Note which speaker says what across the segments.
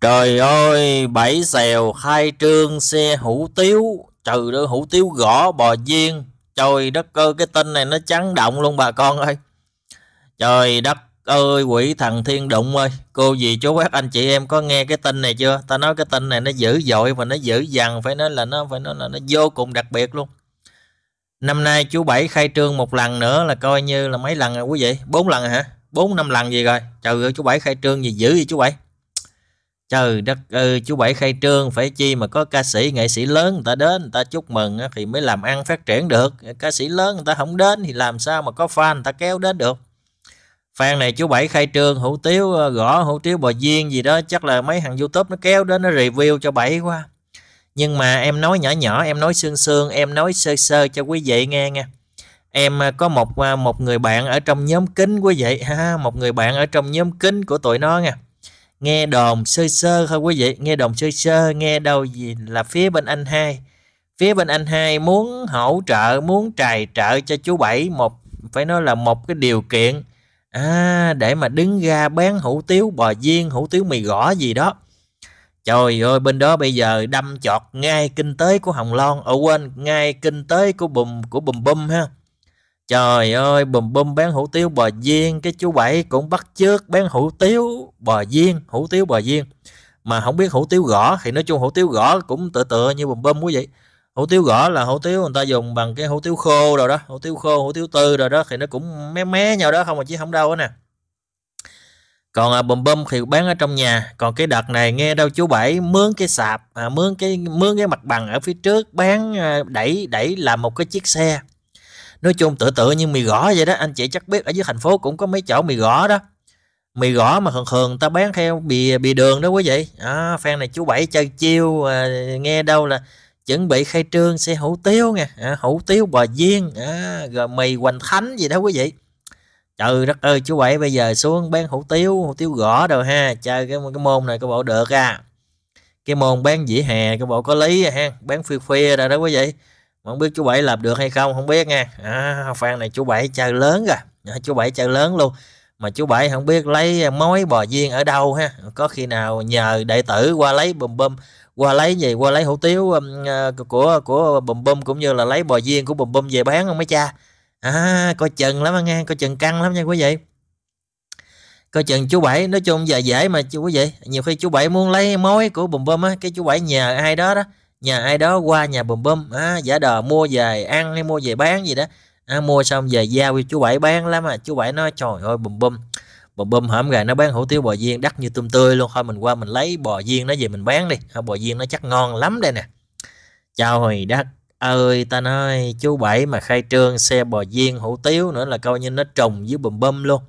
Speaker 1: Trời ơi, bảy xèo khai trương xe hủ tiếu, trừ đứa hủ tiếu gõ bò viên. Trời đất ơi, cái tin này nó chấn động luôn bà con ơi. Trời đất ơi, quỷ thần thiên đụng ơi. Cô gì chú bác anh chị em có nghe cái tin này chưa? Ta nói cái tin này nó dữ dội và nó dữ dằn, phải nói là nó phải nói là nó vô cùng đặc biệt luôn. Năm nay chú Bảy khai trương một lần nữa là coi như là mấy lần rồi quý vị? Bốn lần hả? Bốn năm lần gì rồi? Trời ơi, chú Bảy khai trương gì dữ vậy chú Bảy? trời đất ơi chú bảy khai trương phải chi mà có ca sĩ nghệ sĩ lớn người ta đến người ta chúc mừng thì mới làm ăn phát triển được ca sĩ lớn người ta không đến thì làm sao mà có fan người ta kéo đến được fan này chú bảy khai trương hủ tiếu ờ, gõ hủ tiếu bò viên gì đó chắc là mấy thằng youtube nó kéo đến nó review cho bảy quá nhưng mà em nói nhỏ nhỏ em nói sương sương em nói sơ sơ cho quý vị nghe nha em ờ, có một ờ, một người bạn ở trong nhóm kính quý vị ha một người bạn ở trong nhóm kính của tụi nó nha nghe đồn sơ sơ thôi quý vị nghe đồn sơ sơ nghe đâu gì là phía bên anh hai phía bên anh hai muốn hỗ trợ muốn trài trợ cho chú bảy một phải nói là một cái điều kiện à, để mà đứng ra bán hủ tiếu bò viên hủ tiếu mì gõ gì đó trời ơi bên đó bây giờ đâm chọt ngay kinh tế của hồng loan ở quên ngay kinh tế của bùm của bùm bùm ha Trời ơi, bùm bùm bán hủ tiếu bò viên, cái chú Bảy cũng bắt chước bán hủ tiếu bò viên, hủ tiếu bò viên. Mà không biết hủ tiếu gõ thì nói chung hủ tiếu gõ cũng tựa tựa như bùm bùm quý vị. Hủ tiếu gõ là hủ tiếu người ta dùng bằng cái hủ tiếu khô rồi đó, hủ tiếu khô, hủ tiếu tư rồi đó thì nó cũng mé mé nhau đó không mà chứ không đâu đó nè. Còn à, bùm bùm thì bán ở trong nhà, còn cái đợt này nghe đâu chú Bảy mướn cái sạp, à, mướn cái mướn cái mặt bằng ở phía trước bán à, đẩy đẩy làm một cái chiếc xe nói chung tựa tựa như mì gõ vậy đó anh chị chắc biết ở dưới thành phố cũng có mấy chỗ mì gõ đó mì gõ mà thường thường ta bán theo bì bì đường đó quý vị à, fan này chú bảy chơi chiêu à, nghe đâu là chuẩn bị khai trương xe hủ tiếu nha à, hủ tiếu bò viên à, rồi mì hoành thánh gì đó quý vị trời đất ơi chú bảy bây giờ xuống bán hủ tiếu hủ tiếu gõ đâu ha chơi cái cái môn này các bộ được à cái môn bán dĩa hè các bộ có lý à ha bán phi phê rồi đó quý vị không biết chú bảy làm được hay không không biết nha à, phan này chú bảy chơi lớn rồi à, chú bảy chơi lớn luôn mà chú bảy không biết lấy mối bò viên ở đâu ha có khi nào nhờ đệ tử qua lấy bùm bùm qua lấy gì qua lấy hủ tiếu uh, của của bùm bùm cũng như là lấy bò viên của bùm bùm về bán không mấy cha à coi chừng lắm nghe coi chừng căng lắm nha quý vị coi chừng chú bảy nói chung giờ dễ mà chú quý vị nhiều khi chú bảy muốn lấy mối của bùm bùm á cái chú bảy nhờ ai đó đó nhà ai đó qua nhà bùm bùm à, giả đò mua về ăn hay mua về bán gì đó à, mua xong về giao cho chú bảy bán lắm à chú bảy nói trời ơi bùm bùm bùm bùm hổm gà nó bán hủ tiếu bò viên đắt như tôm tươi luôn thôi mình qua mình lấy bò viên nó về mình bán đi à, bò viên nó chắc ngon lắm đây nè trời đất ơi ta nói chú bảy mà khai trương xe bò viên hủ tiếu nữa là coi như nó trùng với bùm bùm luôn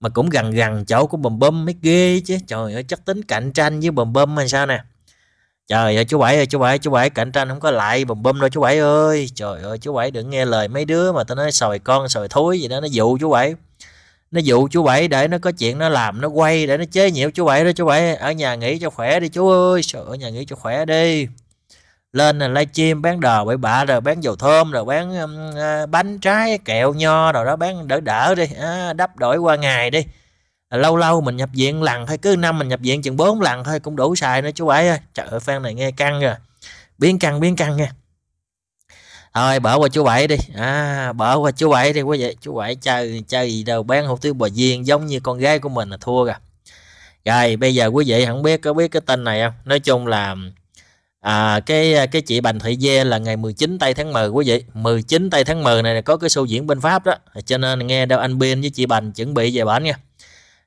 Speaker 1: mà cũng gần gần chỗ của bùm bùm mới ghê chứ trời ơi chắc tính cạnh tranh với bùm bùm hay sao nè trời ơi chú bảy ơi chú bảy chú bảy cạnh tranh không có lại bùm bùm đâu chú bảy ơi trời ơi chú bảy đừng nghe lời mấy đứa mà tao nói sòi con sòi thối gì đó nó dụ chú bảy nó dụ chú bảy để nó có chuyện nó làm nó quay để nó chế nhiễu chú bảy đó chú bảy ở nhà nghỉ cho khỏe đi chú ơi trời, ở nhà nghỉ cho khỏe đi lên là livestream bán đò bậy bạ rồi bán dầu thơm rồi bán um, à, bánh trái kẹo nho rồi đó bán đỡ đỡ đi à, đắp đổi qua ngày đi lâu lâu mình nhập viện lần thôi cứ năm mình nhập viện chừng 4 lần thôi cũng đủ xài nữa chú bảy ơi trời ơi fan này nghe căng rồi biến căng biến căng nha thôi bỏ qua chú bảy đi à bỏ qua chú bảy đi quý vị, chú bảy chơi chơi gì đâu bán hủ tiếu bò viên giống như con gái của mình là thua rồi rồi bây giờ quý vị không biết có biết cái tên này không nói chung là à, cái cái chị Bành Thị Dê là ngày 19 tây tháng 10 quý vị 19 tây tháng 10 này có cái show diễn bên Pháp đó cho nên nghe đâu anh Biên với chị Bành chuẩn bị về bển nha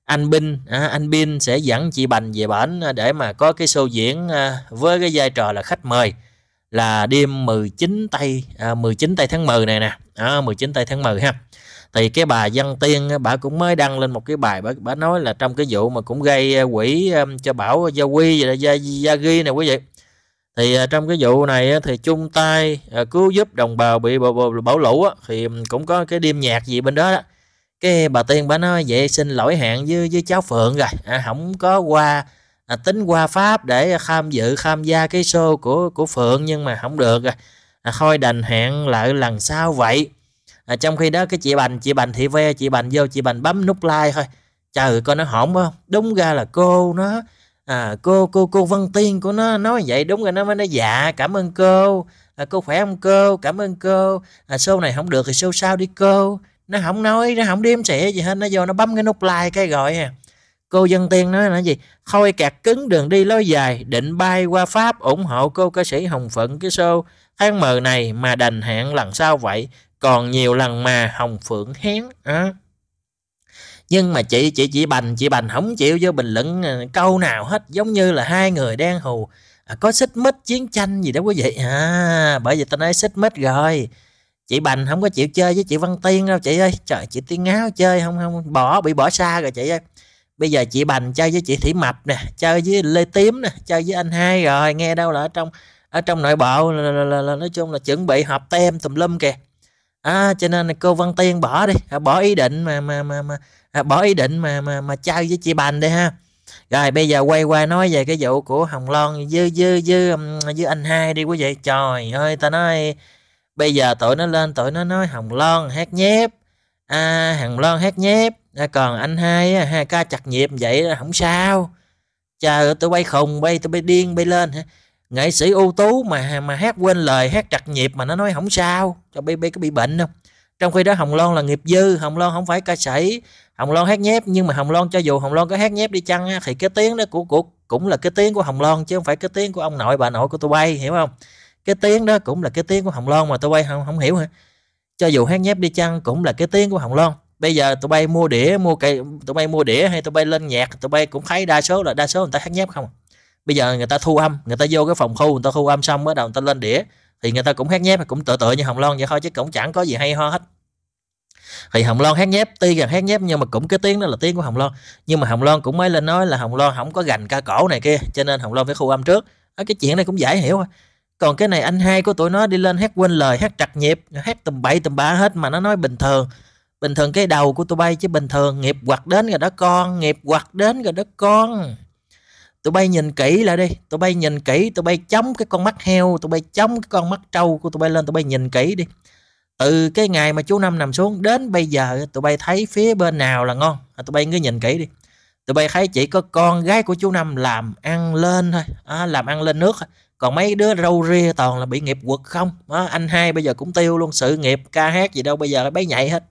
Speaker 1: anh Binh à, anh Bin sẽ dẫn chị Bành về bển à, để mà có cái show diễn à, với cái vai trò là khách mời là đêm 19 tây à, 19 tây tháng 10 này nè à, 19 tây tháng 10 ha thì cái bà dân tiên bà cũng mới đăng lên một cái bài bà, bà nói là trong cái vụ mà cũng gây à, quỹ à, cho bảo gia quy và gia, gia ghi này quý vị thì trong cái vụ này thì chung tay cứu giúp đồng bào bị bão, bão lũ thì cũng có cái đêm nhạc gì bên đó, đó cái bà tiên bà nói vậy xin lỗi hẹn với với cháu phượng rồi à, không có qua à, tính qua pháp để tham dự tham gia cái show của của phượng nhưng mà không được rồi à, thôi đành hẹn lại lần sau vậy à, trong khi đó cái chị bành chị bành thị ve chị bành vô chị bành bấm nút like thôi trời coi nó hỏng không đúng ra là cô nó à, cô cô cô văn tiên của nó nói vậy đúng rồi nó mới nói dạ cảm ơn cô à, cô khỏe không cô cảm ơn cô à, show này không được thì show sau đi cô nó không nói nó không đếm xỉa gì hết nó vô nó bấm cái nút like cái gọi à cô dân tiên nói là gì khôi kẹt cứng đường đi lối dài định bay qua pháp ủng hộ cô ca sĩ hồng phận cái show tháng mờ này mà đành hẹn lần sau vậy còn nhiều lần mà hồng phượng hén à. nhưng mà chị chị chị bành chị bành không chịu vô bình luận à, câu nào hết giống như là hai người đang hù à, có xích mích chiến tranh gì đó quý vị à bởi vì tao nói xích mích rồi chị bành không có chịu chơi với chị văn tiên đâu chị ơi trời chị tiên ngáo chơi không không bỏ bị bỏ xa rồi chị ơi bây giờ chị bành chơi với chị thủy mập nè chơi với lê tím nè chơi với anh hai rồi nghe đâu là ở trong ở trong nội bộ là, là, là, là nói chung là chuẩn bị họp tem tùm lum kìa à, cho nên là cô văn tiên bỏ đi à, bỏ ý định mà mà mà, mà à, bỏ ý định mà mà mà chơi với chị bành đi ha rồi bây giờ quay qua nói về cái vụ của hồng loan dư dư dư dư anh hai đi quý vị trời ơi ta nói bây giờ tụi nó lên tụi nó nói hồng loan hát nhép à, hồng loan hát nhép à, còn anh hai hai ca chặt nhịp vậy không sao chờ tôi bay khùng bay tôi bay điên bay lên hả nghệ sĩ ưu tú mà mà hát quên lời hát chặt nhịp mà nó nói không sao cho bay bay có bị bệnh không trong khi đó hồng loan là nghiệp dư hồng loan không phải ca sĩ hồng loan hát nhép nhưng mà hồng loan cho dù hồng loan có hát nhép đi chăng thì cái tiếng đó của, của cũng là cái tiếng của hồng loan chứ không phải cái tiếng của ông nội bà nội của tụi bay hiểu không cái tiếng đó cũng là cái tiếng của hồng loan mà tôi bay không không hiểu hả cho dù hát nhép đi chăng cũng là cái tiếng của hồng loan bây giờ tụi bay mua đĩa mua cây tụi bay mua đĩa hay tụi bay lên nhạc tụi bay cũng thấy đa số là đa số người ta hát nhép không à? bây giờ người ta thu âm người ta vô cái phòng khu người ta thu âm xong bắt đầu người ta lên đĩa thì người ta cũng hát nhép cũng tựa tựa như hồng loan vậy thôi chứ cũng chẳng có gì hay ho hết thì hồng loan hát nhép tuy rằng hát nhép nhưng mà cũng cái tiếng đó là tiếng của hồng loan nhưng mà hồng loan cũng mới lên nói là hồng loan không có gành ca cổ này kia cho nên hồng loan phải khu âm trước cái chuyện này cũng dễ hiểu thôi còn cái này anh hai của tụi nó đi lên hát quên lời hát trặc nhịp hát tầm bậy tầm ba hết mà nó nói bình thường bình thường cái đầu của tụi bay chứ bình thường nghiệp quặt đến rồi đó con nghiệp quặt đến rồi đó con tụi bay nhìn kỹ lại đi tụi bay nhìn kỹ tụi bay chống cái con mắt heo tụi bay chống cái con mắt trâu của tụi bay lên tụi bay nhìn kỹ đi từ cái ngày mà chú năm nằm xuống đến bây giờ tụi bay thấy phía bên nào là ngon à, tụi bay cứ nhìn kỹ đi tụi bay thấy chỉ có con gái của chú năm làm ăn lên thôi à, làm ăn lên nước thôi còn mấy đứa râu ria toàn là bị nghiệp quật không đó, anh hai bây giờ cũng tiêu luôn sự nghiệp ca hát gì đâu bây giờ bấy nhảy hết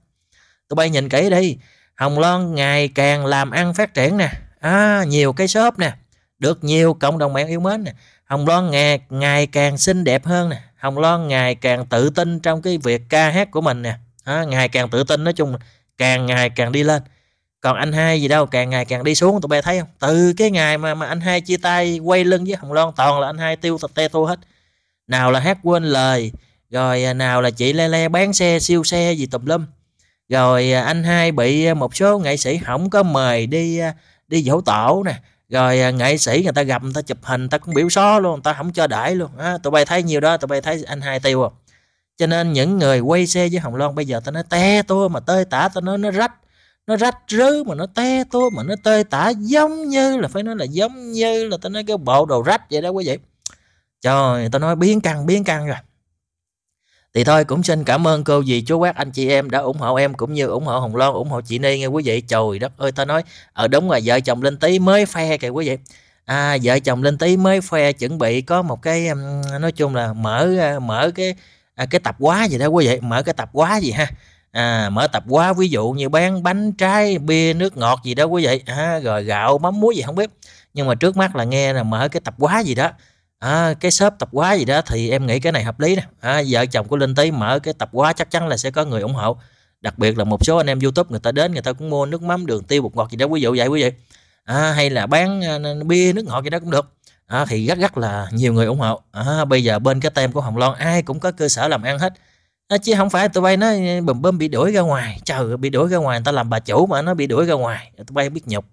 Speaker 1: tụi bay nhìn kỹ đi hồng loan ngày càng làm ăn phát triển nè à, nhiều cái shop nè được nhiều cộng đồng mạng yêu mến nè hồng loan ngày, ngày càng xinh đẹp hơn nè hồng loan ngày càng tự tin trong cái việc ca hát của mình nè à, ngày càng tự tin nói chung càng ngày càng đi lên còn anh hai gì đâu càng ngày càng đi xuống tụi bay thấy không từ cái ngày mà mà anh hai chia tay quay lưng với hồng loan toàn là anh hai tiêu thật te tua hết nào là hát quên lời rồi à, nào là chị le le bán xe siêu xe gì tùm lum rồi à, anh hai bị à, một số nghệ sĩ không có mời đi đi dỗ tổ nè rồi nghệ sĩ người ta gặp người ta chụp hình người ta cũng biểu só luôn người ta không cho đãi luôn à, tụi bay thấy nhiều đó tụi bay thấy anh hai tiêu không cho nên những người quay xe với hồng loan bây giờ ta nói te tua mà tơi tả ta nói nó rách nó rách rứ mà nó te tố mà nó tê tả giống như là phải nói là giống như là tao nói cái bộ đồ rách vậy đó quý vị trời tao nói biến căng biến căng rồi thì thôi cũng xin cảm ơn cô dì chú bác anh chị em đã ủng hộ em cũng như ủng hộ Hồng Loan ủng hộ chị Ni nghe quý vị trời đất ơi tao nói ở ờ, đúng rồi vợ chồng Linh Tý mới phe kìa quý vị à, vợ chồng Linh Tý mới phe chuẩn bị có một cái nói chung là mở ờ, mở cái à, cái tập quá gì đó quý vị mở cái tập quá gì ha à, mở tập quá ví dụ như bán bánh trái bia nước ngọt gì đó quý vị à, rồi gạo mắm muối gì không biết nhưng mà trước mắt là nghe là mở cái tập quá gì đó à, cái shop tập quá gì đó thì em nghĩ cái này hợp lý nè à, vợ chồng của linh tý mở cái tập quá chắc chắn là sẽ có người ủng hộ đặc biệt là một số anh em youtube người ta đến người ta cũng mua nước mắm đường tiêu bột ngọt gì đó ví dụ vậy quý vị à, hay là bán à, bia nước ngọt gì đó cũng được à, thì rất rất là nhiều người ủng hộ à, bây giờ bên cái tem của hồng loan ai cũng có cơ sở làm ăn hết à, chứ không phải tụi bay nó ờ, bầm bùm bị đuổi ra ngoài trời bị đuổi ra ngoài người ta làm bà chủ mà nó bị đuổi ra ngoài tụi bay biết nhục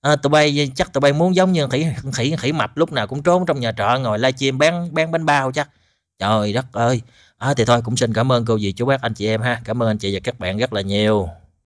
Speaker 1: à, tụi bay chắc tụi bay muốn giống như khỉ khỉ khỉ mập lúc nào cũng trốn trong nhà trọ ngồi live stream bán bán bánh bao chắc trời đất ơi à, thì thôi cũng xin cảm ơn cô dì chú bác anh chị em ha cảm ơn anh chị và các bạn rất là nhiều